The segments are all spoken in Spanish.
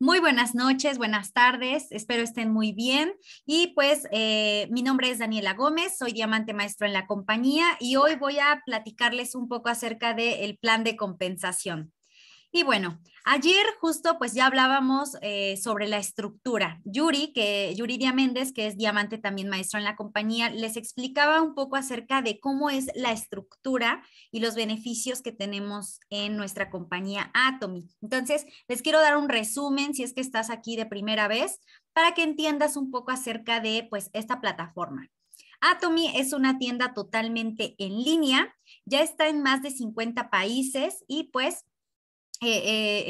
Muy buenas noches, buenas tardes, espero estén muy bien. Y pues eh, mi nombre es Daniela Gómez, soy diamante maestro en la compañía y hoy voy a platicarles un poco acerca del plan de compensación. Y bueno, ayer justo pues ya hablábamos eh, sobre la estructura. Yuri, que Yuri Méndez, que es diamante también maestro en la compañía, les explicaba un poco acerca de cómo es la estructura y los beneficios que tenemos en nuestra compañía Atomy. Entonces, les quiero dar un resumen si es que estás aquí de primera vez para que entiendas un poco acerca de pues esta plataforma. Atomy es una tienda totalmente en línea, ya está en más de 50 países y pues eh,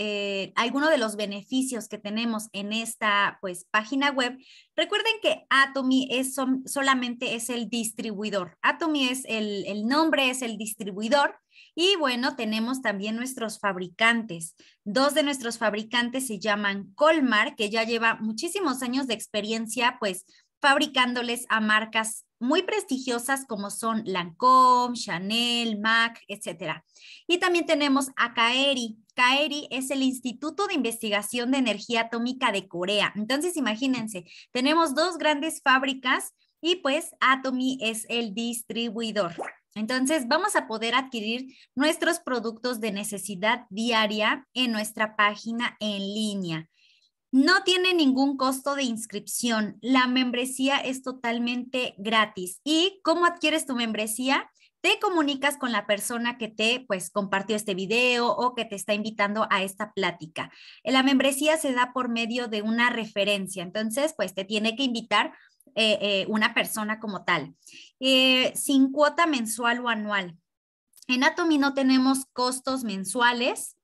eh algunos de los beneficios que tenemos en esta pues, página web, recuerden que Atomy es, solamente es el distribuidor. Atomy es el, el nombre, es el distribuidor. Y bueno, tenemos también nuestros fabricantes. Dos de nuestros fabricantes se llaman Colmar, que ya lleva muchísimos años de experiencia, pues fabricándoles a marcas muy prestigiosas como son Lancôme, Chanel, MAC, etc. Y también tenemos a Kaeri. Kaeri es el Instituto de Investigación de Energía Atómica de Corea. Entonces, imagínense, tenemos dos grandes fábricas y pues Atomy es el distribuidor. Entonces, vamos a poder adquirir nuestros productos de necesidad diaria en nuestra página en línea. No tiene ningún costo de inscripción. La membresía es totalmente gratis. ¿Y cómo adquieres tu membresía? Te comunicas con la persona que te pues compartió este video o que te está invitando a esta plática. La membresía se da por medio de una referencia. Entonces, pues te tiene que invitar eh, eh, una persona como tal. Eh, sin cuota mensual o anual. En Atomy no tenemos costos mensuales.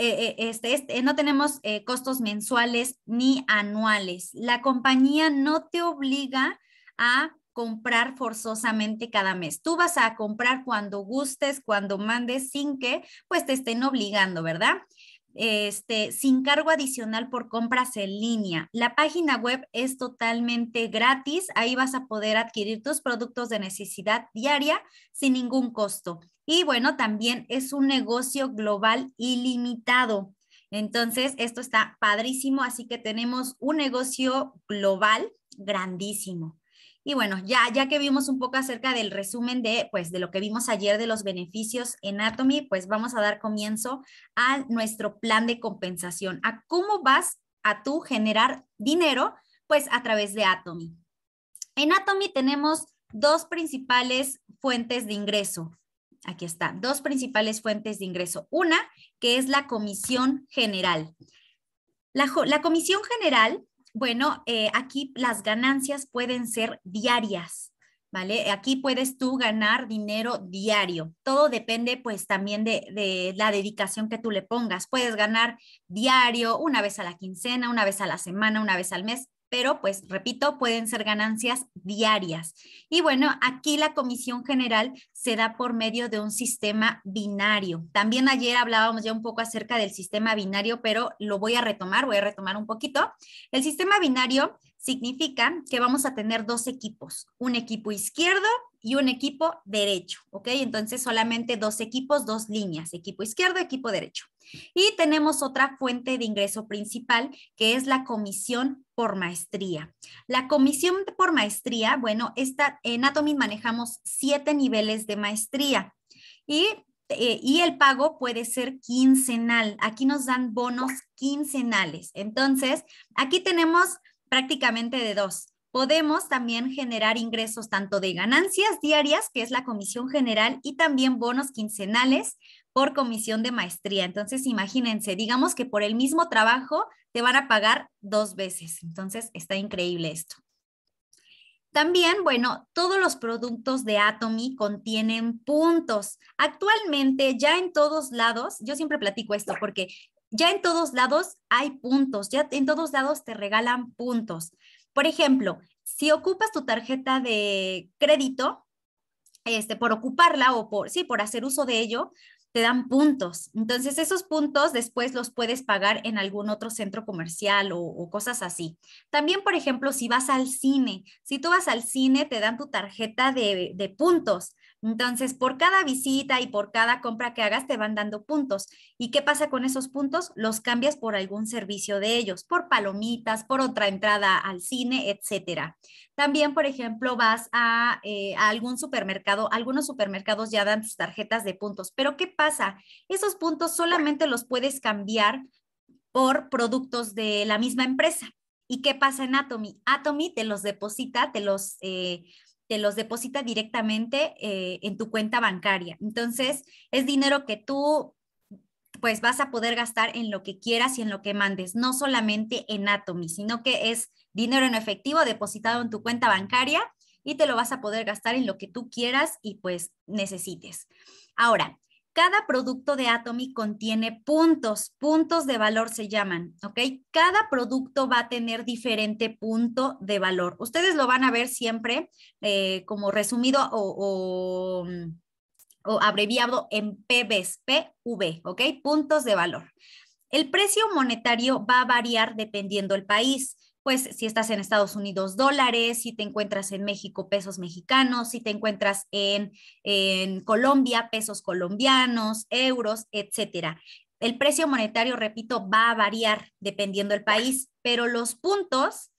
Eh, eh, este, este, no tenemos eh, costos mensuales ni anuales. La compañía no te obliga a comprar forzosamente cada mes. Tú vas a comprar cuando gustes, cuando mandes, sin que pues te estén obligando, ¿verdad? este, sin cargo adicional por compras en línea. La página web es totalmente gratis. Ahí vas a poder adquirir tus productos de necesidad diaria sin ningún costo. Y bueno, también es un negocio global ilimitado. Entonces, esto está padrísimo. Así que tenemos un negocio global grandísimo. Y bueno, ya, ya que vimos un poco acerca del resumen de, pues, de lo que vimos ayer de los beneficios en Atomy, pues vamos a dar comienzo a nuestro plan de compensación, a cómo vas a tú generar dinero, pues a través de Atomy. En Atomy tenemos dos principales fuentes de ingreso. Aquí está, dos principales fuentes de ingreso. Una, que es la comisión general. La, la comisión general bueno, eh, aquí las ganancias pueden ser diarias, ¿vale? Aquí puedes tú ganar dinero diario. Todo depende pues también de, la dedicación que tú le pongas. Puedes ganar diario, una vez a la quincena, una vez a la semana, una vez al mes pero pues repito, pueden ser ganancias diarias. Y bueno, aquí la comisión general se da por medio de un sistema binario. También ayer hablábamos ya un poco acerca del sistema binario, pero lo voy a retomar, voy a retomar un poquito. El sistema binario significa que vamos a tener dos equipos, un equipo izquierdo y un equipo derecho, ¿ok? Entonces solamente dos equipos, dos líneas, equipo izquierdo, equipo derecho. Y tenemos otra fuente de ingreso principal, que es la comisión por maestría. La comisión por maestría, bueno, esta, en Atomy manejamos siete niveles de maestría y, eh, y el pago puede ser quincenal. Aquí nos dan bonos quincenales. Entonces, aquí tenemos prácticamente de dos Podemos también generar ingresos tanto de ganancias diarias, que es la comisión general, y también bonos quincenales por comisión de maestría. Entonces, imagínense, digamos que por el mismo trabajo te van a pagar dos veces. Entonces, está increíble esto. También, bueno, todos los productos de Atomy contienen puntos. Actualmente, ya en todos lados, yo siempre platico esto porque ya en todos lados hay puntos, ya en todos lados te regalan puntos. Por ejemplo, si ocupas tu tarjeta de crédito, este, por ocuparla o por, sí, por hacer uso de ello, te dan puntos. Entonces, esos puntos después los puedes pagar en algún otro centro comercial o, cosas así. También, por ejemplo, si vas al cine, si tú vas al cine, te dan tu tarjeta de, de puntos. Entonces, por cada visita y por cada compra que hagas, te van dando puntos. ¿Y qué pasa con esos puntos? Los cambias por algún servicio de ellos, por palomitas, por otra entrada al cine, etcétera. También, por ejemplo, vas a, eh, algún supermercado. Algunos supermercados ya dan sus tarjetas de puntos, pero ¿qué pasa? Esos puntos solamente los puedes cambiar por productos de la misma empresa. ¿Y qué pasa en Atomy? Atomy te los deposita, te los, eh, te los deposita directamente eh, en tu cuenta bancaria. Entonces, es dinero que tú pues vas a poder gastar en lo que quieras y en lo que mandes, no solamente en Atomy, sino que es dinero en efectivo depositado en tu cuenta bancaria y te lo vas a poder gastar en lo que tú quieras y pues necesites. Ahora, cada producto de Atomy contiene puntos, puntos de valor se llaman, ¿ok? Cada producto va a tener diferente punto de valor. Ustedes lo van a ver siempre eh, como resumido o, abreviado en PBs, PV, ¿ok? Puntos de valor. El precio monetario va a variar dependiendo el país pues si estás en Estados Unidos dólares, si te encuentras en México pesos mexicanos, si te encuentras en, Colombia pesos colombianos, euros, etcétera. El precio monetario, repito, va a variar dependiendo del país, pero los puntos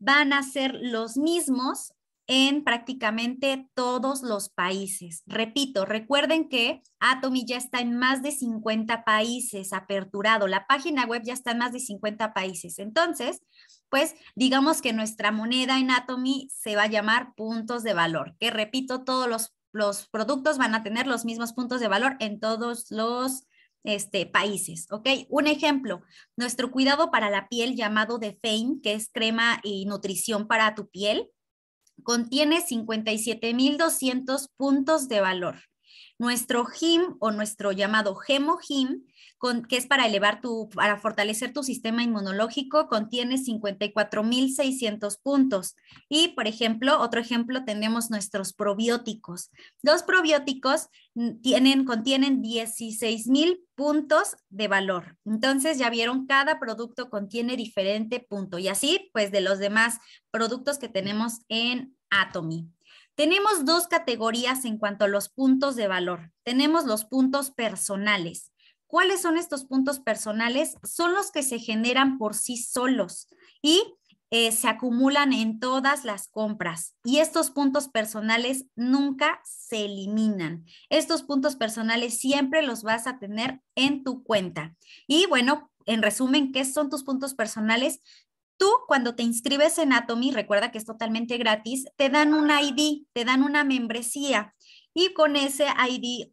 van a ser los mismos en prácticamente todos los países. Repito, recuerden que Atomy ya está en más de 50 países aperturado, la página web ya está en más de 50 países. Entonces, pues digamos que nuestra moneda en Atomy se va a llamar puntos de valor, que repito, todos los, productos van a tener los mismos puntos de valor en todos los este, países, ¿ok? Un ejemplo, nuestro cuidado para la piel llamado de Fame, que es crema y nutrición para tu piel, contiene 57.200 puntos de valor. Nuestro HIM o nuestro llamado GEMO-HIM, que es para elevar tu, para fortalecer tu sistema inmunológico, contiene 54.600 puntos. Y, por ejemplo, otro ejemplo, tenemos nuestros probióticos. Los probióticos tienen, contienen 16.000 puntos de valor. Entonces, ya vieron, cada producto contiene diferente punto. Y así, pues, de los demás productos que tenemos en Atomy. Tenemos dos categorías en cuanto a los puntos de valor. Tenemos los puntos personales. ¿Cuáles son estos puntos personales? Son los que se generan por sí solos y eh, se acumulan en todas las compras y estos puntos personales nunca se eliminan. Estos puntos personales siempre los vas a tener en tu cuenta. Y bueno, en resumen, ¿qué son tus puntos personales? Tú cuando te inscribes en Atomy, recuerda que es totalmente gratis, te dan un ID, te dan una membresía y con ese ID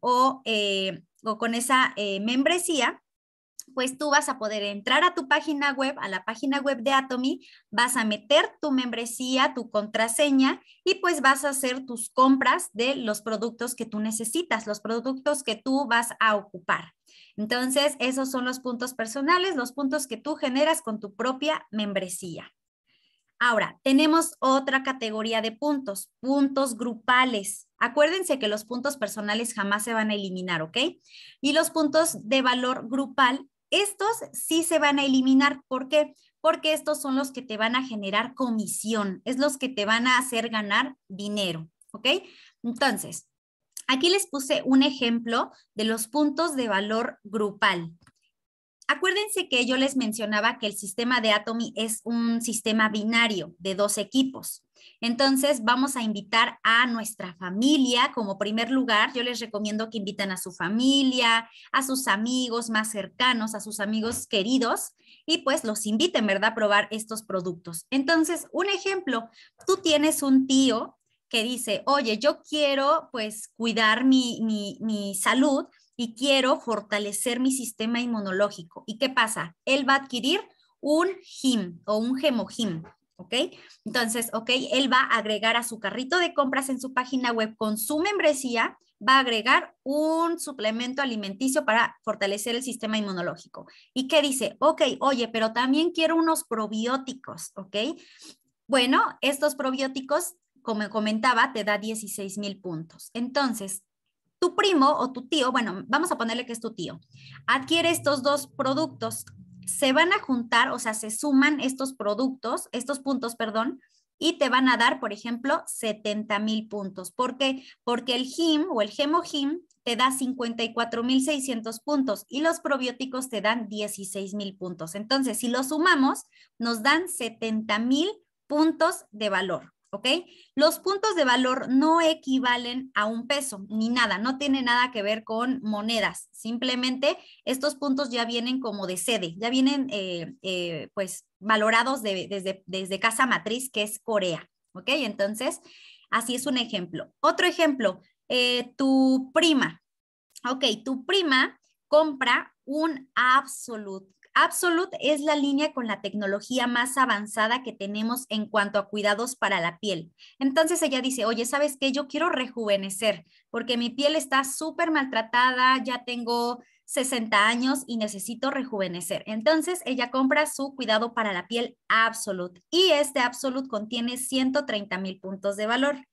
eh, o, con esa eh, membresía, pues tú vas a poder entrar a tu página web, a la página web de Atomy, vas a meter tu membresía, tu contraseña y pues vas a hacer tus compras de los productos que tú necesitas, los productos que tú vas a ocupar. Entonces, esos son los puntos personales, los puntos que tú generas con tu propia membresía. Ahora, tenemos otra categoría de puntos, puntos grupales. Acuérdense que los puntos personales jamás se van a eliminar, ¿ok? Y los puntos de valor grupal, estos sí se van a eliminar. ¿Por qué? Porque estos son los que te van a generar comisión, es los que te van a hacer ganar dinero, ¿ok? Entonces, Aquí les puse un ejemplo de los puntos de valor grupal. Acuérdense que yo les mencionaba que el sistema de Atomy es un sistema binario de dos equipos. Entonces vamos a invitar a nuestra familia como primer lugar. Yo les recomiendo que inviten a su familia, a sus amigos más cercanos, a sus amigos queridos y pues los inviten, ¿verdad?, a probar estos productos. Entonces, un ejemplo, tú tienes un tío que dice, oye, yo quiero pues cuidar mi, salud y quiero fortalecer mi sistema inmunológico. ¿Y qué pasa? Él va a adquirir un HIM o un hemohim ¿ok? Entonces, ¿ok? Él va a agregar a su carrito de compras en su página web con su membresía, va a agregar un suplemento alimenticio para fortalecer el sistema inmunológico. ¿Y qué dice? Ok, oye, pero también quiero unos probióticos, ¿ok? Bueno, estos probióticos como comentaba, te da 16 mil puntos. Entonces, tu primo o tu tío, bueno, vamos a ponerle que es tu tío, adquiere estos dos productos, se van a juntar, o sea, se suman estos productos, estos puntos, perdón, y te van a dar, por ejemplo, 70 mil puntos. ¿Por qué? Porque el HIM o el GEMO-HIM te da 54.600 puntos y los probióticos te dan 16.000 puntos. Entonces, si los sumamos, nos dan 70.000 puntos de valor. ¿ok? Los puntos de valor no equivalen a un peso ni nada, no tiene nada que ver con monedas, simplemente estos puntos ya vienen como de sede, ya vienen eh, eh, pues valorados desde, casa matriz que es Corea, ¿ok? Entonces, así es un ejemplo. Otro ejemplo, eh, tu prima, ok, tu prima compra un absoluto. Absolute es la línea con la tecnología más avanzada que tenemos en cuanto a cuidados para la piel. Entonces ella dice, oye, ¿sabes qué? Yo quiero rejuvenecer porque mi piel está súper maltratada, ya tengo 60 años y necesito rejuvenecer. Entonces ella compra su cuidado para la piel Absolute y este Absolute contiene 130 mil puntos de valor.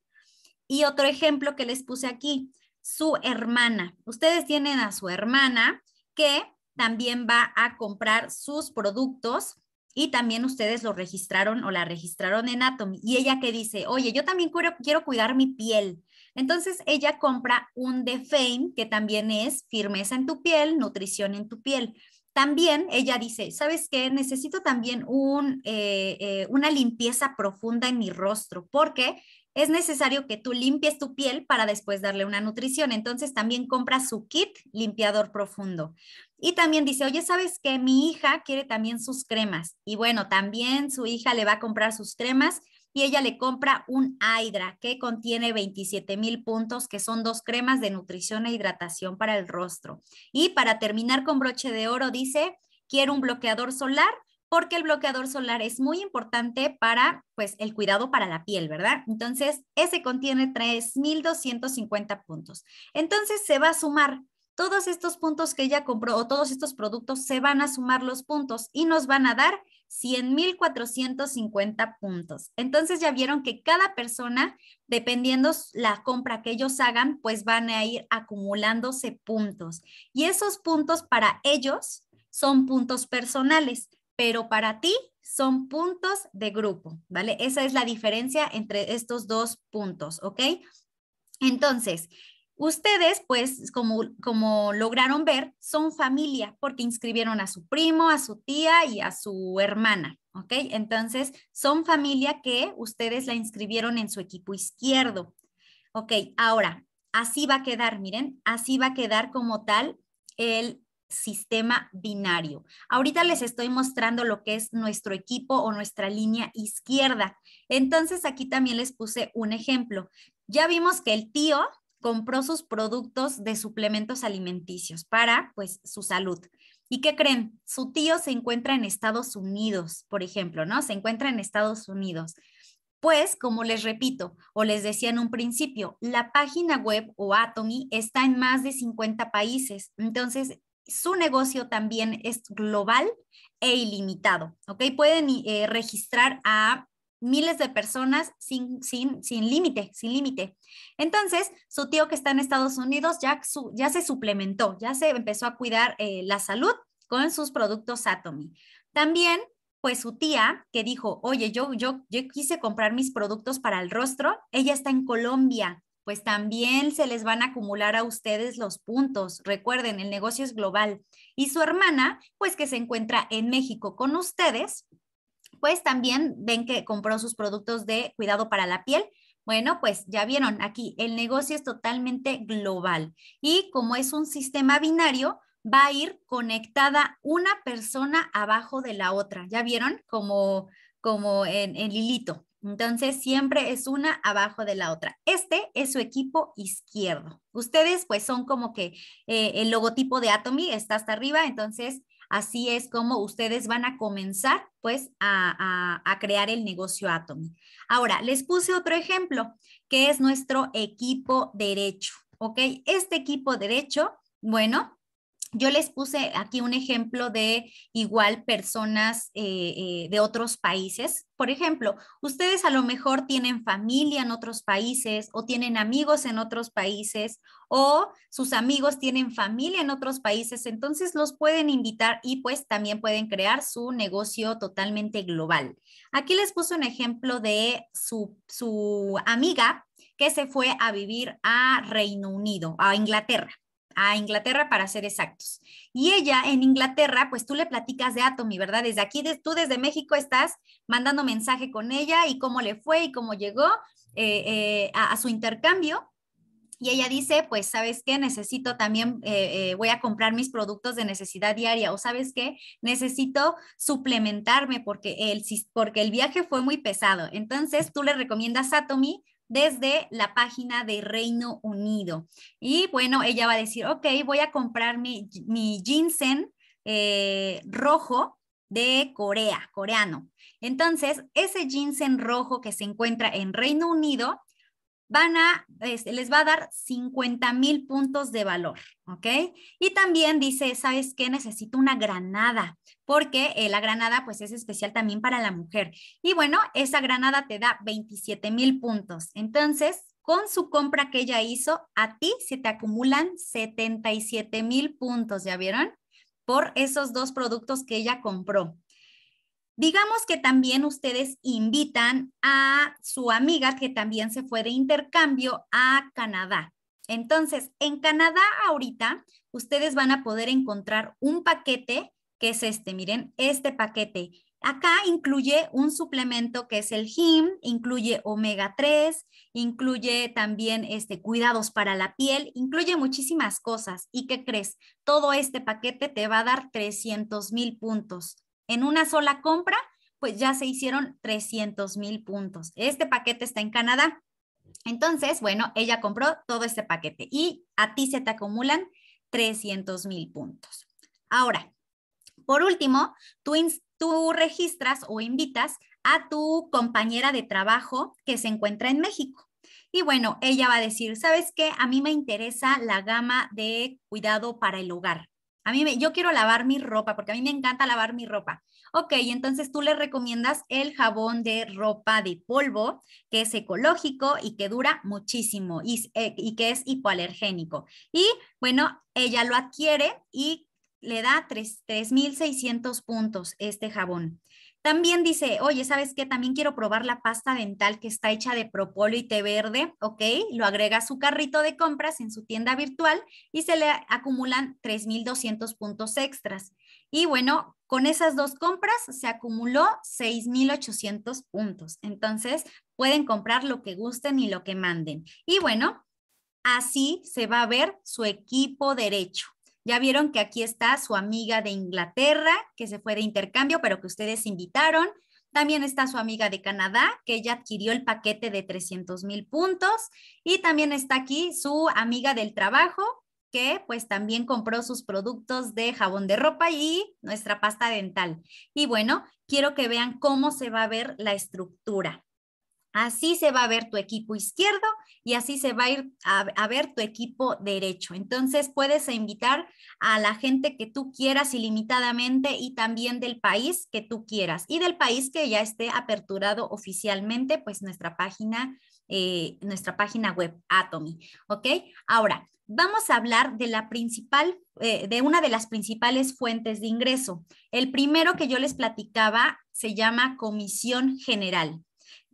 Y otro ejemplo que les puse aquí, su hermana. Ustedes tienen a su hermana que también va a comprar sus productos y también ustedes lo registraron o la registraron en Atomy. Y ella que dice, oye, yo también quiero, cuidar mi piel. Entonces ella compra un Defame que también es firmeza en tu piel, nutrición en tu piel. También ella dice, ¿sabes qué? Necesito también un, eh, eh, una limpieza profunda en mi rostro porque es necesario que tú limpies tu piel para después darle una nutrición. Entonces también compra su kit limpiador profundo. Y también dice, oye, ¿sabes qué? Mi hija quiere también sus cremas. Y bueno, también su hija le va a comprar sus cremas y ella le compra un Hydra que contiene 27 mil puntos, que son dos cremas de nutrición e hidratación para el rostro. Y para terminar con broche de oro, dice, quiero un bloqueador solar porque el bloqueador solar es muy importante para pues, el cuidado para la piel, ¿verdad? Entonces, ese contiene 3.250 puntos. Entonces, se va a sumar todos estos puntos que ella compró o todos estos productos, se van a sumar los puntos y nos van a dar 100.450 puntos. Entonces ya vieron que cada persona, dependiendo la compra que ellos hagan, pues van a ir acumulándose puntos. Y esos puntos para ellos son puntos personales pero para ti son puntos de grupo, ¿vale? Esa es la diferencia entre estos dos puntos, ¿ok? Entonces, Ustedes, pues, como, como lograron ver, son familia porque inscribieron a su primo, a su tía y a su hermana, ¿ok? Entonces, son familia que ustedes la inscribieron en su equipo izquierdo, ¿ok? Ahora, así va a quedar, miren, así va a quedar como tal el sistema binario. Ahorita les estoy mostrando lo que es nuestro equipo o nuestra línea izquierda. Entonces aquí también les puse un ejemplo. Ya vimos que el tío compró sus productos de suplementos alimenticios para pues su salud. ¿Y qué creen? Su tío se encuentra en Estados Unidos, por ejemplo, ¿no? Se encuentra en Estados Unidos. Pues, como les repito o les decía en un principio, la página web o Atomy está en más de 50 países. Entonces, su negocio también es global e ilimitado, ¿ok? Pueden eh, registrar a miles de personas sin, sin, sin límite, sin límite. Entonces, su tío que está en Estados Unidos ya, ya se suplementó, ya se empezó a cuidar eh, la salud con sus productos Atomy. También, pues su tía que dijo, oye, yo, yo, yo quise comprar mis productos para el rostro, ella está en Colombia, pues también se les van a acumular a ustedes los puntos. Recuerden, el negocio es global. Y su hermana, pues que se encuentra en México con ustedes, pues también ven que compró sus productos de cuidado para la piel. Bueno, pues ya vieron aquí, el negocio es totalmente global. Y como es un sistema binario, va a ir conectada una persona abajo de la otra. ¿Ya vieron? Como, como en, el hilito. Entonces, siempre es una abajo de la otra. Este es su equipo izquierdo. Ustedes, pues, son como que eh, el logotipo de Atomy está hasta arriba, entonces, así es como ustedes van a comenzar, pues, a, a crear el negocio Atomy. Ahora, les puse otro ejemplo, que es nuestro equipo derecho, ¿ok? Este equipo derecho, bueno, yo les puse aquí un ejemplo de igual personas eh, eh, de otros países. Por ejemplo, ustedes a lo mejor tienen familia en otros países o tienen amigos en otros países o sus amigos tienen familia en otros países, entonces los pueden invitar y pues también pueden crear su negocio totalmente global. Aquí les puse un ejemplo de su, su amiga que se fue a vivir a Reino Unido, a Inglaterra a Inglaterra para ser exactos. Y ella en Inglaterra, pues tú le platicas de Atomy, ¿verdad? Desde aquí, de, tú desde México estás mandando mensaje con ella y cómo le fue y cómo llegó eh, eh, a, su intercambio. Y ella dice, pues, ¿sabes qué? Necesito también, eh, voy a comprar mis productos de necesidad diaria o ¿sabes qué? Necesito suplementarme porque el, porque el viaje fue muy pesado. Entonces, tú le recomiendas Atomy desde la página de Reino Unido. Y bueno, ella va a decir, ok, voy a comprar mi, ginseng eh, rojo de Corea, coreano. Entonces, ese ginseng rojo que se encuentra en Reino Unido van a, este, les va a dar 50 mil puntos de valor, ¿ok? Y también dice, ¿sabes qué? Necesito una granada, porque eh, la granada pues es especial también para la mujer. Y bueno, esa granada te da 27 mil puntos. Entonces, con su compra que ella hizo, a ti se te acumulan 77 mil puntos, ¿ya vieron? Por esos dos productos que ella compró. Digamos que también ustedes invitan a su amiga que también se fue de intercambio a Canadá. Entonces, en Canadá ahorita, ustedes van a poder encontrar un paquete que es este, miren, este paquete. Acá incluye un suplemento que es el HIM, incluye omega 3, incluye también este, cuidados para la piel, incluye muchísimas cosas. ¿Y qué crees? Todo este paquete te va a dar 300 mil puntos en una sola compra, pues ya se hicieron 300 mil puntos. Este paquete está en Canadá. Entonces, bueno, ella compró todo este paquete y a ti se te acumulan 300 mil puntos. Ahora, por último, tú, tú registras o invitas a tu compañera de trabajo que se encuentra en México. Y bueno, ella va a decir, ¿sabes qué? A mí me interesa la gama de cuidado para el hogar. A mí me, yo quiero lavar mi ropa porque a mí me encanta lavar mi ropa. Ok, entonces tú le recomiendas el jabón de ropa de polvo, que es ecológico y que dura muchísimo y, eh, y que es hipoalergénico. Y bueno, ella lo adquiere y le da 3.600 puntos este jabón. También dice, oye, ¿sabes qué? También quiero probar la pasta dental que está hecha de propóleo y té verde, ¿ok? Lo agrega a su carrito de compras en su tienda virtual y se le acumulan 3.200 puntos extras. Y bueno, con esas dos compras se acumuló 6.800 puntos. Entonces, pueden comprar lo que gusten y lo que manden. Y bueno, así se va a ver su equipo derecho. Ya vieron que aquí está su amiga de Inglaterra, que se fue de intercambio, pero que ustedes invitaron. También está su amiga de Canadá, que ella adquirió el paquete de 300 mil puntos. Y también está aquí su amiga del trabajo, que pues también compró sus productos de jabón de ropa y nuestra pasta dental. Y bueno, quiero que vean cómo se va a ver la estructura. Así se va a ver tu equipo izquierdo y así se va a ir a, ver tu equipo derecho. Entonces puedes invitar a la gente que tú quieras ilimitadamente y también del país que tú quieras y del país que ya esté aperturado oficialmente, pues nuestra página, eh, nuestra página web Atomy. ¿Ok? Ahora, vamos a hablar de la principal, eh, de una de las principales fuentes de ingreso. El primero que yo les platicaba se llama comisión general.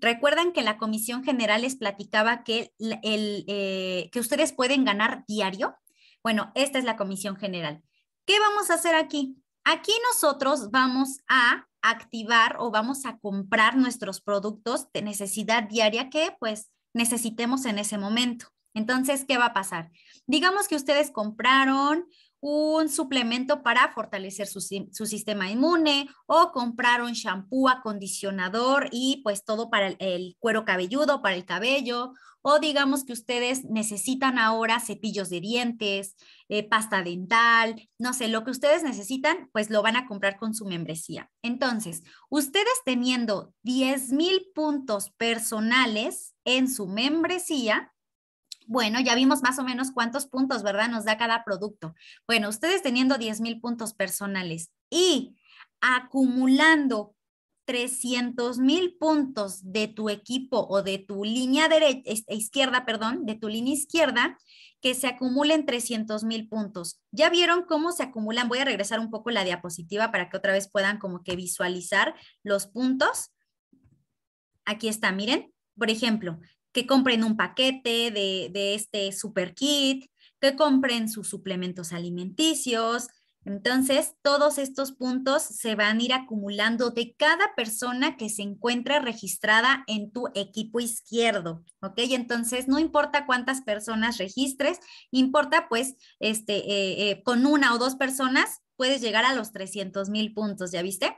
Recuerdan que la comisión general les platicaba que, el, eh, que ustedes pueden ganar diario. Bueno, esta es la comisión general. ¿Qué vamos a hacer aquí? Aquí nosotros vamos a activar o vamos a comprar nuestros productos de necesidad diaria que pues necesitemos en ese momento. Entonces, ¿qué va a pasar? Digamos que ustedes compraron un suplemento para fortalecer su, sistema inmune o comprar un shampoo, acondicionador y pues todo para el, cuero cabelludo, para el cabello o digamos que ustedes necesitan ahora cepillos de dientes, eh, pasta dental, no sé, lo que ustedes necesitan pues lo van a comprar con su membresía. Entonces, ustedes teniendo 10 mil puntos personales en su membresía, bueno, ya vimos más o menos cuántos puntos, ¿verdad? Nos da cada producto. Bueno, ustedes teniendo 10 mil puntos personales y acumulando 300 mil puntos de tu equipo o de tu línea derecha, izquierda, perdón, de tu línea izquierda, que se acumulen 300 mil puntos. ¿Ya vieron cómo se acumulan? Voy a regresar un poco la diapositiva para que otra vez puedan como que visualizar los puntos. Aquí está, miren. Por ejemplo, que compren un paquete de, este super kit, que compren sus suplementos alimenticios. Entonces, todos estos puntos se van a ir acumulando de cada persona que se encuentra registrada en tu equipo izquierdo, ¿ok? Entonces, no importa cuántas personas registres, importa pues, este, eh, eh, con una o dos personas puedes llegar a los 300 mil puntos, ¿ya viste?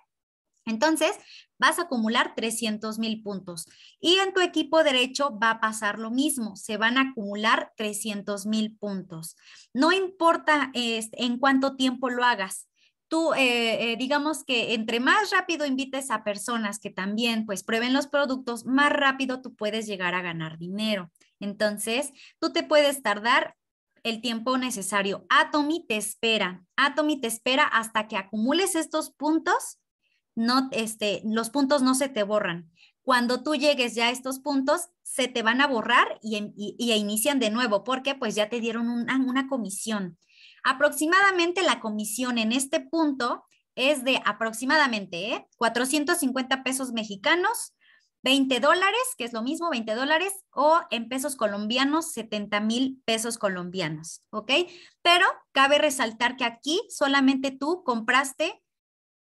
Entonces, vas a acumular 300 mil puntos. Y en tu equipo derecho va a pasar lo mismo, se van a acumular 300 mil puntos. No importa este, en cuánto tiempo lo hagas, tú, eh, eh, digamos que entre más rápido invites a personas que también pues prueben los productos, más rápido tú puedes llegar a ganar dinero. Entonces, tú te puedes tardar el tiempo necesario. Atomy te espera. Atomy te espera hasta que acumules estos puntos no, este, los puntos no se te borran. Cuando tú llegues ya a estos puntos, se te van a borrar y, inician de nuevo, porque pues ya te dieron una, comisión. Aproximadamente la comisión en este punto es de aproximadamente 450 ¿eh? pesos mexicanos, 20 dólares, que es lo mismo, 20 dólares, o en pesos colombianos, 70 mil pesos colombianos, ¿ok? Pero cabe resaltar que aquí solamente tú compraste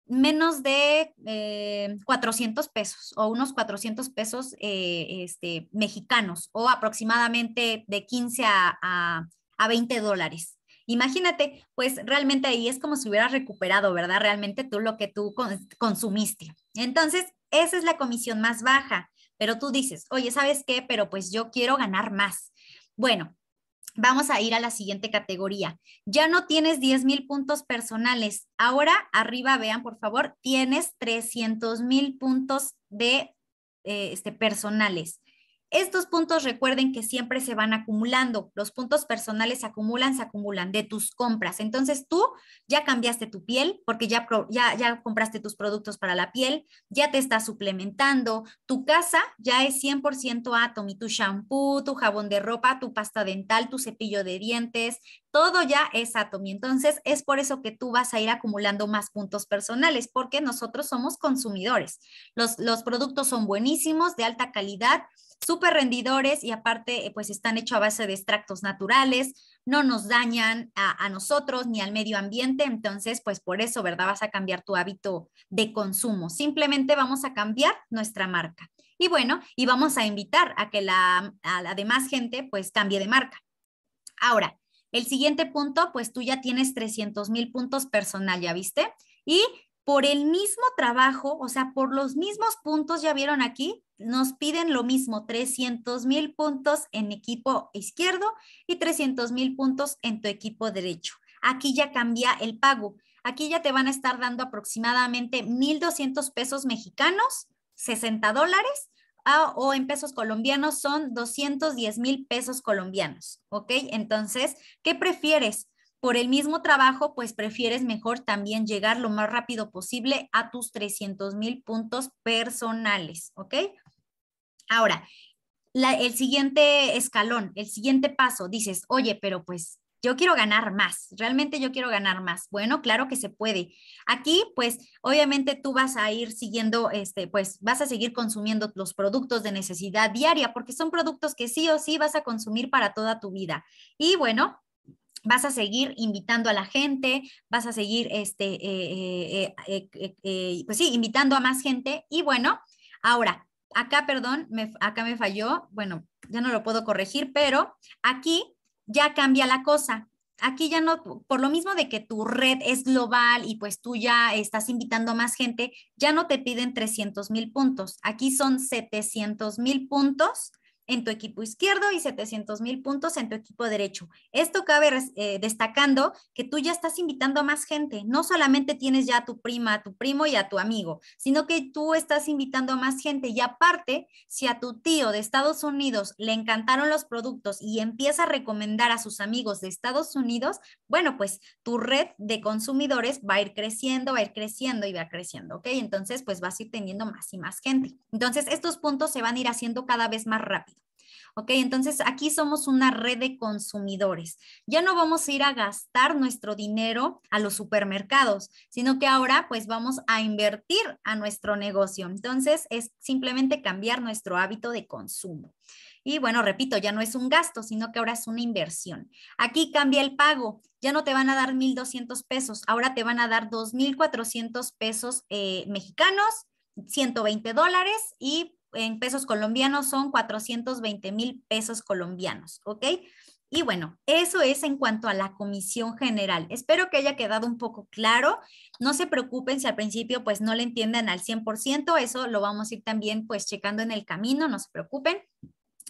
menos de eh, 400 pesos o unos 400 pesos eh, este, mexicanos o aproximadamente de 15 a, a, a, 20 dólares. Imagínate, pues realmente ahí es como si hubieras recuperado, ¿verdad? Realmente tú lo que tú consumiste. Entonces, esa es la comisión más baja, pero tú dices, oye, ¿sabes qué? Pero pues yo quiero ganar más. Bueno, Vamos a ir a la siguiente categoría. Ya no tienes 10 mil puntos personales. Ahora, arriba, vean por favor, tienes 300 mil puntos de eh, este, personales. Estos puntos recuerden que siempre se van acumulando. Los puntos personales se acumulan, se acumulan de tus compras. Entonces tú ya cambiaste tu piel porque ya, compraste tus productos para la piel, ya te estás suplementando. Tu casa ya es 100% y Tu shampoo, tu jabón de ropa, tu pasta dental, tu cepillo de dientes, todo ya es Atomy. Entonces es por eso que tú vas a ir acumulando más puntos personales porque nosotros somos consumidores. los productos son buenísimos, de alta calidad súper rendidores y aparte eh, pues están hechos a base de extractos naturales, no nos dañan a, nosotros ni al medio ambiente, entonces pues por eso, ¿verdad? Vas a cambiar tu hábito de consumo, simplemente vamos a cambiar nuestra marca. Y bueno, y vamos a invitar a que la, a la demás gente pues cambie de marca. Ahora, el siguiente punto, pues tú ya tienes 300 mil puntos personal, ¿ya viste? Y por el mismo trabajo, o sea, por los mismos puntos, ya vieron aquí, nos piden lo mismo, 300 mil puntos en equipo izquierdo y 300 mil puntos en tu equipo derecho. Aquí ya cambia el pago. Aquí ya te van a estar dando aproximadamente 1.200 pesos mexicanos, 60 dólares, ah, o en pesos colombianos son 210 mil pesos colombianos, ¿ok? Entonces, ¿qué prefieres? por el mismo trabajo, pues prefieres mejor también llegar lo más rápido posible a tus 300 mil puntos personales, ¿ok? Ahora, el siguiente escalón, el siguiente paso, dices, oye, pero pues yo quiero ganar más, realmente yo quiero ganar más. Bueno, claro que se puede. Aquí, pues, obviamente tú vas a ir siguiendo, este, pues, vas a seguir consumiendo los productos de necesidad diaria, porque son productos que sí o sí vas a consumir para toda tu vida. Y bueno, vas a seguir invitando a la gente, vas a seguir, este, eh, eh, eh, pues sí, invitando a más gente. Y bueno, ahora, acá, perdón, me, acá me falló, bueno, ya no lo puedo corregir, pero aquí ya cambia la cosa. Aquí ya no, por lo mismo de que tu red es global y pues tú ya estás invitando a más gente, ya no te piden 300 mil puntos. Aquí son 700 mil puntos en tu equipo izquierdo y 700 mil puntos en tu equipo derecho. Esto cabe eh, destacando que tú ya estás invitando a más gente. No solamente tienes ya a tu prima, a tu primo y a tu amigo, sino que tú estás invitando a más gente. Y aparte, si a tu tío de Estados Unidos le encantaron los productos y empieza a recomendar a sus amigos de Estados Unidos, bueno, pues tu red de consumidores va a ir creciendo, va a ir creciendo y va creciendo, ¿ok? Entonces, pues vas a ir teniendo más y más gente. Entonces, estos puntos se van a ir haciendo cada vez más rápido. ¿ok? Entonces aquí somos una red de consumidores. Ya no vamos a ir a gastar nuestro dinero a los supermercados, sino que ahora pues vamos a invertir a nuestro negocio. Entonces es simplemente cambiar nuestro hábito de consumo. Y bueno, repito, ya no es un gasto, sino que ahora es una inversión. Aquí cambia el pago, ya no te van a dar 1.200 pesos, ahora te van a dar 2.400 pesos eh, mexicanos, 120 dólares y en pesos colombianos son 420 mil pesos colombianos, ¿ok? Y bueno, eso es en cuanto a la comisión general. Espero que haya quedado un poco claro. No se preocupen si al principio pues no le entienden al 100%, eso lo vamos a ir también pues checando en el camino, no se preocupen.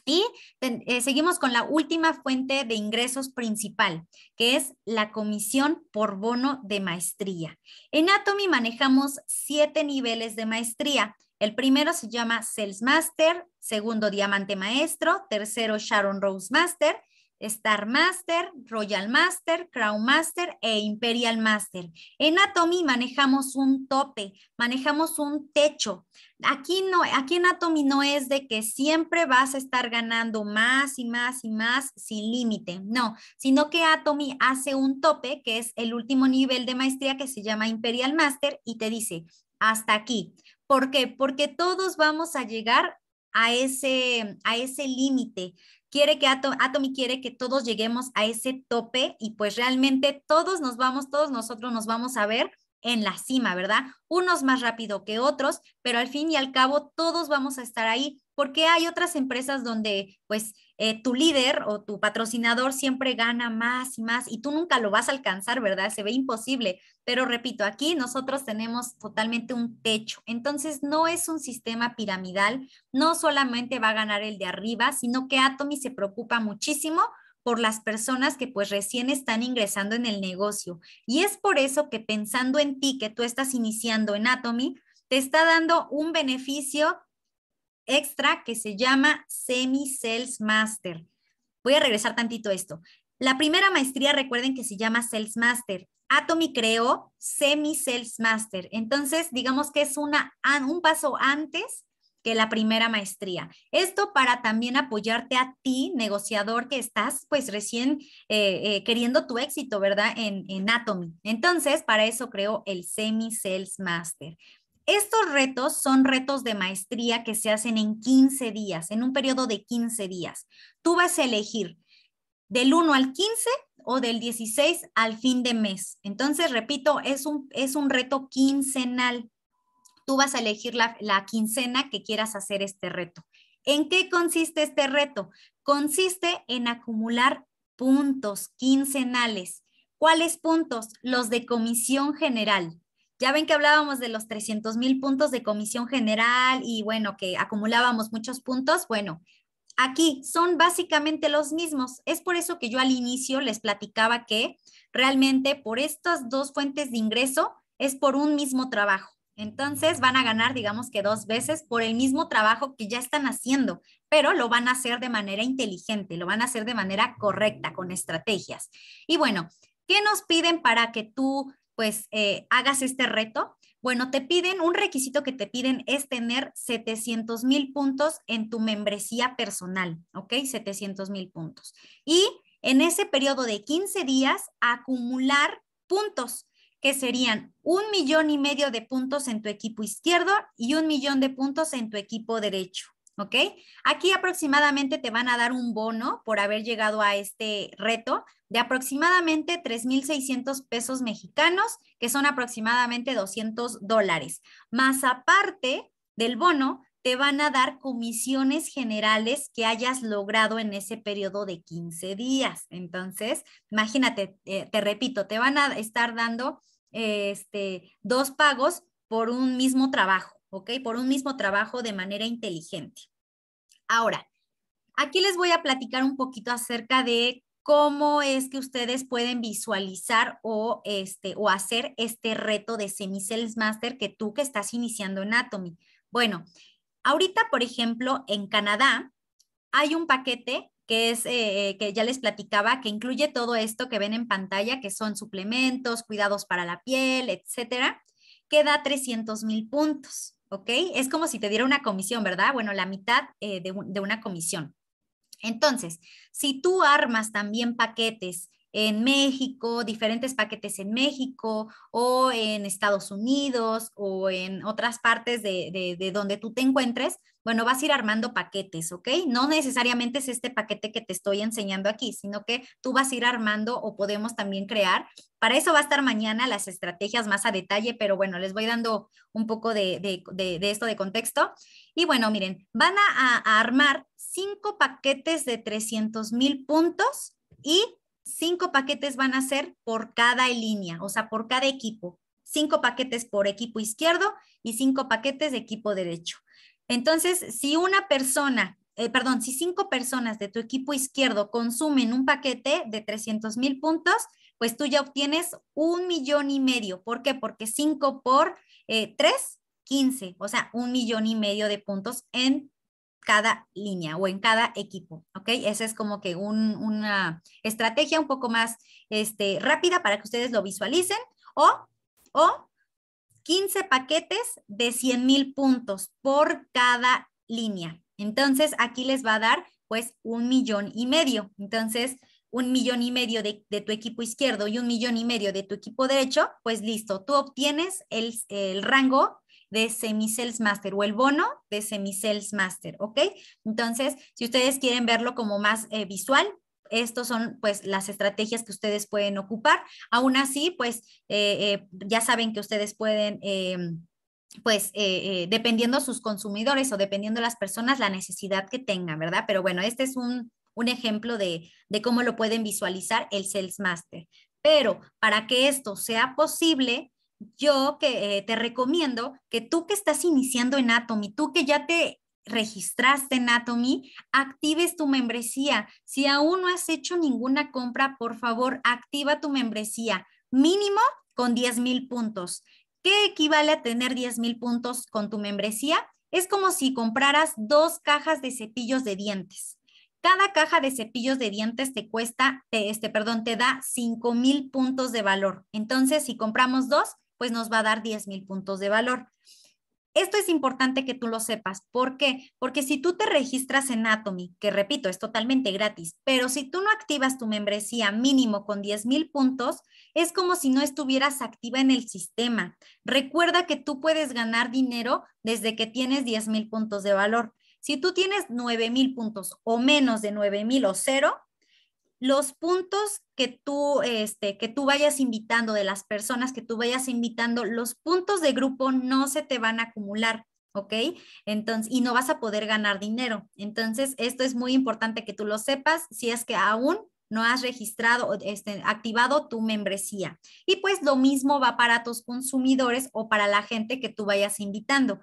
Y eh, seguimos con la última fuente de ingresos principal, que es la comisión por bono de maestría. En Atomy manejamos siete niveles de maestría. El primero se llama Sales Master, segundo Diamante Maestro, tercero Sharon Rose Master, Star Master, Royal Master, Crown Master e Imperial Master. En Atomy manejamos un tope, manejamos un techo. Aquí, no, aquí en Atomy no es de que siempre vas a estar ganando más y más y más sin límite, no, sino que Atomy hace un tope que es el último nivel de maestría que se llama Imperial Master y te dice, hasta aquí. ¿Por qué? Porque todos vamos a llegar a ese, a ese límite. Quiere que Atomy quiere que todos lleguemos a ese tope y pues realmente todos nos vamos, todos nosotros nos vamos a ver en la cima, ¿verdad? Unos más rápido que otros, pero al fin y al cabo todos vamos a estar ahí, porque hay otras empresas donde pues eh, tu líder o tu patrocinador siempre gana más y más y tú nunca lo vas a alcanzar, ¿verdad? Se ve imposible. Pero repito, aquí nosotros tenemos totalmente un techo. Entonces, no es un sistema piramidal, no solamente va a ganar el de arriba, sino que Atomy se preocupa muchísimo por las personas que pues recién están ingresando en el negocio. Y es por eso que pensando en ti que tú estás iniciando en Atomy, te está dando un beneficio extra que se llama Semi Sales Master. Voy a regresar tantito a esto. La primera maestría, recuerden que se llama Sales Master. Atomy creó Semi Sales Master. Entonces, digamos que es una, un paso antes que la primera maestría. Esto para también apoyarte a ti, negociador, que estás pues recién eh, eh, queriendo tu éxito, ¿verdad? En, en Atomy. Entonces, para eso creo el Semi Sales Master. Estos retos son retos de maestría que se hacen en 15 días, en un periodo de 15 días. Tú vas a elegir del 1 al 15 o del 16 al fin de mes. Entonces, repito, es un, reto quincenal. Tú vas a elegir la, la quincena que quieras hacer este reto. ¿En qué consiste este reto? Consiste en acumular puntos quincenales. ¿Cuáles puntos? Los de comisión general. Ya ven que hablábamos de los 300 mil puntos de comisión general y bueno, que acumulábamos muchos puntos. Bueno, aquí son básicamente los mismos. Es por eso que yo al inicio les platicaba que realmente por estas dos fuentes de ingreso es por un mismo trabajo. Entonces van a ganar, digamos que dos veces por el mismo trabajo que ya están haciendo, pero lo van a hacer de manera inteligente, lo van a hacer de manera correcta, con estrategias. Y bueno, ¿qué nos piden para que tú pues eh, hagas este reto. Bueno, te piden, un requisito que te piden es tener 700 mil puntos en tu membresía personal, ¿ok? 700 mil puntos. Y en ese periodo de 15 días, acumular puntos, que serían un millón y medio de puntos en tu equipo izquierdo y un millón de puntos en tu equipo derecho. ¿ok? Aquí aproximadamente te van a dar un bono por haber llegado a este reto de aproximadamente 3.600 pesos mexicanos, que son aproximadamente 200 dólares. Más aparte del bono, te van a dar comisiones generales que hayas logrado en ese periodo de 15 días. Entonces, imagínate, eh, te repito, te van a estar dando este, dos pagos por un mismo trabajo, ¿ok? Por un mismo trabajo de manera inteligente. Ahora, aquí les voy a platicar un poquito acerca de cómo es que ustedes pueden visualizar o, este, o hacer este reto de Semicells Master que tú que estás iniciando en Atomy. Bueno, ahorita, por ejemplo, en Canadá hay un paquete que es, eh, que ya les platicaba, que incluye todo esto que ven en pantalla, que son suplementos, cuidados para la piel, etcétera, que da 300 mil puntos. ¿ok? Es como si te diera una comisión, ¿verdad? Bueno, la mitad eh, de una comisión. Entonces, si tú armas también paquetes en México, diferentes paquetes en México o en Estados Unidos o en otras partes de, donde tú te encuentres, bueno, vas a ir armando paquetes, ¿ok? No necesariamente es este paquete que te estoy enseñando aquí, sino que tú vas a ir armando o podemos también crear. Para eso va a estar mañana las estrategias más a detalle, pero bueno, les voy dando un poco de, de esto de contexto. Y bueno, miren, van a, armar cinco paquetes de 300 mil puntos y cinco paquetes van a ser por cada línea, o sea, por cada equipo. Cinco paquetes por equipo izquierdo y cinco paquetes de equipo derecho. Entonces, si una persona, eh, perdón, si cinco personas de tu equipo izquierdo consumen un paquete de 300 mil puntos, pues tú ya obtienes un millón y medio. ¿Por qué? Porque cinco por eh, tres, quince, o sea, un millón y medio de puntos en cada línea o en cada equipo, ¿ok? Esa es como que una estrategia un poco más este, rápida para que ustedes lo visualicen o, o 15 paquetes de 100 mil puntos por cada línea. Entonces aquí les va a dar pues un millón y medio. Entonces un millón y medio de, tu equipo izquierdo y un millón y medio de tu equipo derecho, pues listo, tú obtienes el, el rango de Sales Master o el bono de Sales Master, ¿ok? Entonces, si ustedes quieren verlo como más eh, visual, estos son pues las estrategias que ustedes pueden ocupar. Aún así, pues eh, eh, ya saben que ustedes pueden em, pues eh, dependiendo sus consumidores o dependiendo las personas, la necesidad que tengan, ¿verdad? Pero bueno, este es un, ejemplo de, de, cómo lo pueden visualizar el Sales Master. Pero para que esto sea posible, yo que eh, te recomiendo que tú que estás iniciando en Atomy, tú que ya te registraste en Atomy, actives tu membresía. Si aún no has hecho ninguna compra, por favor, activa tu membresía mínimo con 10 mil puntos. ¿Qué equivale a tener 10 mil puntos con tu membresía? Es como si compraras dos cajas de cepillos de dientes. Cada caja de cepillos de dientes te cuesta, este, perdón, te da 5 mil puntos de valor. Entonces, si compramos dos, pues nos va a dar 10 mil puntos de valor. Esto es importante que tú lo sepas. ¿Por qué? Porque si tú te registras en Atomy, que repito, es totalmente gratis, pero si tú no activas tu membresía mínimo con 10 mil puntos, es como si no estuvieras activa en el sistema. Recuerda que tú puedes ganar dinero desde que tienes 10 mil puntos de valor. Si tú tienes 9 mil puntos o menos de 9 mil o cero, los puntos que tú, este, que tú vayas invitando, de las personas que tú vayas invitando, los puntos de grupo no se te van a acumular. ¿ok? Entonces, y no vas a poder ganar dinero. Entonces, esto es muy importante que tú lo sepas si es que aún no has registrado, este, activado tu membresía. Y pues lo mismo va para tus consumidores o para la gente que tú vayas invitando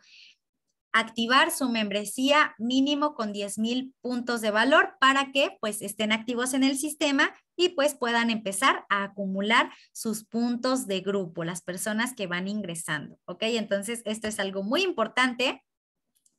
activar su membresía mínimo con 10 mil puntos de valor para que pues estén activos en el sistema y pues puedan empezar a acumular sus puntos de grupo, las personas que van ingresando, ¿ok? Entonces, esto es algo muy importante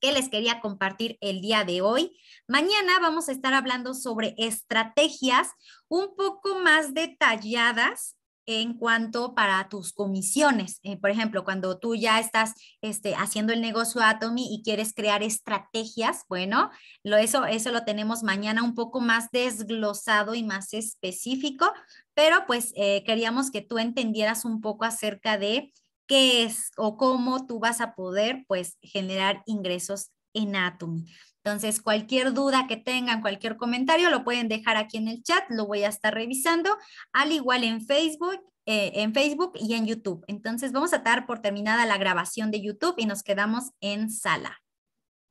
que les quería compartir el día de hoy. Mañana vamos a estar hablando sobre estrategias un poco más detalladas en cuanto para tus comisiones. Eh, por ejemplo, cuando tú ya estás este, haciendo el negocio Atomy y quieres crear estrategias, bueno, lo, eso, eso lo tenemos mañana un poco más desglosado y más específico, pero pues eh, queríamos que tú entendieras un poco acerca de qué es o cómo tú vas a poder pues generar ingresos en Atomy. Entonces, cualquier duda que tengan, cualquier comentario, lo pueden dejar aquí en el chat, lo voy a estar revisando, al igual en Facebook. Eh, en Facebook y en YouTube. Entonces vamos a dar por terminada la grabación de YouTube y nos quedamos en sala.